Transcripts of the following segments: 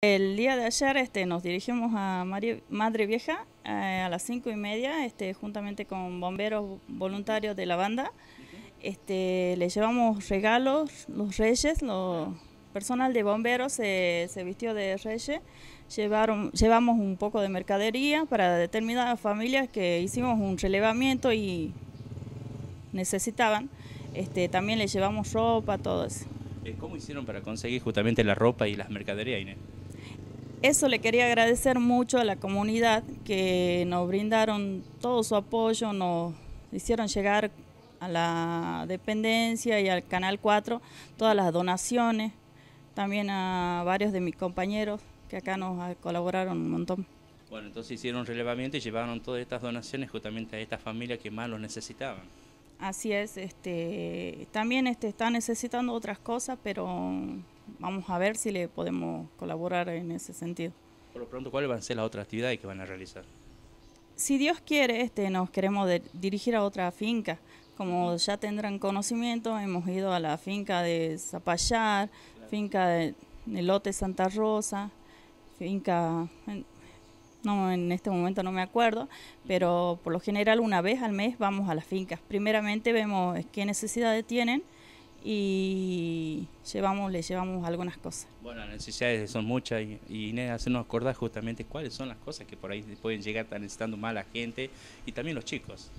El día de ayer este, nos dirigimos a Madre Vieja eh, a las cinco y media, este, juntamente con bomberos voluntarios de la banda. Este, le llevamos regalos, los reyes, los personal de bomberos se, vistió de reyes. Llevaron, llevamos un poco de mercadería para determinadas familias que hicimos un relevamiento y necesitaban. Este, también le llevamos ropa, todo eso. Eh, ¿Cómo hicieron para conseguir justamente la ropa y las mercaderías, Inés? eso le quería agradecer mucho a la comunidad que nos brindaron todo su apoyo, nos hicieron llegar a la dependencia y al Canal 4 todas las donaciones, también a varios de mis compañeros que acá nos colaboraron un montón. Bueno, entonces hicieron relevamiento y llevaron todas estas donaciones justamente a estas familias que más lo necesitaban. Así es, este, también este, está necesitando otras cosas, pero vamos a ver si le podemos colaborar en ese sentido. Por lo pronto, ¿cuáles van a ser las otras actividades que van a realizar? Si Dios quiere, este, nos queremos dirigir a otra finca. Como ya tendrán conocimiento, hemos ido a la finca de Zapallar, finca de Elote Santa Rosa, finca, no, en este momento no me acuerdo, pero por lo general una vez al mes vamos a las fincas. Primeramente vemos qué necesidades tienen y llevamos, le llevamos algunas cosas. Bueno, las necesidades son muchas y, Inés hacernos acordar justamente cuáles son las cosas que por ahí pueden llegar tan necesitando más la gente y también los chicos.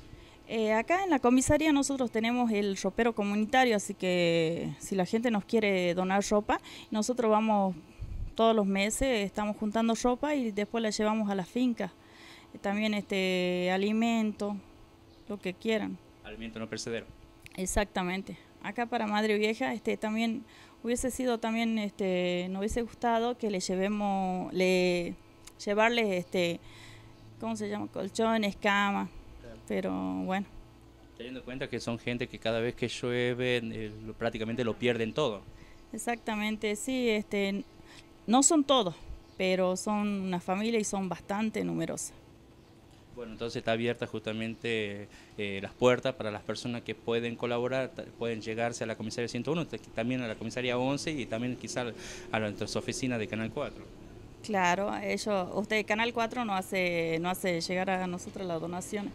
Eh, acá en la comisaría nosotros tenemos el ropero comunitario, así que si la gente nos quiere donar ropa, nosotros vamos todos los meses, estamos juntando ropa y después la llevamos a la finca También este alimento, lo que quieran. Alimento no percedero. Exactamente acá para Madre Vieja, este también hubiese sido también, este, nos hubiese gustado que le llevemos, le llevarles este, ¿cómo se llama? Colchones, camas, pero bueno. Teniendo en cuenta que son gente que cada vez que llueve eh, prácticamente lo pierden todo. Exactamente, sí, este, no son todos, pero son una familia y son bastante numerosas. Bueno, entonces está abierta justamente eh, las puertas para las personas que pueden colaborar, pueden llegarse a la comisaría 101, también a la comisaría 11 y también quizás a nuestras oficinas de Canal 4. Claro, ellos, usted Canal 4 no hace, no hace llegar a nosotros las donaciones.